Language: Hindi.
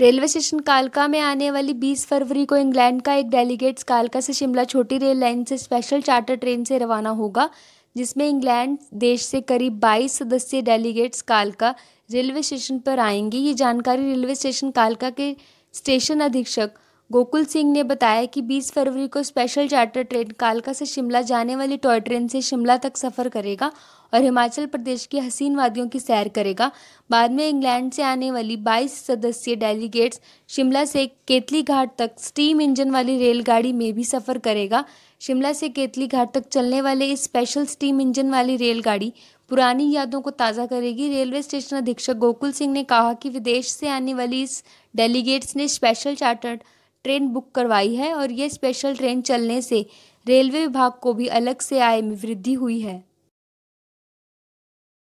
रेलवे स्टेशन कालका में आने वाली 20 फरवरी को इंग्लैंड का एक डेलीगेट्स कालका से शिमला छोटी रेल लाइन से स्पेशल चार्टर ट्रेन से रवाना होगा जिसमें इंग्लैंड देश से करीब 22 सदस्यीय डेलीगेट्स कालका रेलवे स्टेशन पर आएंगी ये जानकारी रेलवे स्टेशन कालका के स्टेशन अधीक्षक गोकुल सिंह ने बताया कि 20 फरवरी को स्पेशल चार्टर ट्रेन कालका से शिमला जाने वाली टॉय ट्रेन से शिमला तक सफ़र करेगा और हिमाचल प्रदेश की हसीन वादियों की सैर करेगा बाद में इंग्लैंड से आने वाली 22 सदस्यीय डेलीगेट्स शिमला से केतली घाट तक स्टीम इंजन वाली रेलगाड़ी में भी सफ़र करेगा शिमला से केतली घाट तक चलने वाले इस स्पेशल स्टीम इंजन वाली रेलगाड़ी पुरानी यादों को ताज़ा करेगी रेलवे स्टेशन अधीक्षक गोकुल सिंह ने कहा कि विदेश से आने वाली इस डेलीगेट्स ने स्पेशल चार्टर्ड ट्रेन बुक करवाई है और ये स्पेशल ट्रेन चलने से रेलवे विभाग को भी अलग से आय में वृद्धि हुई है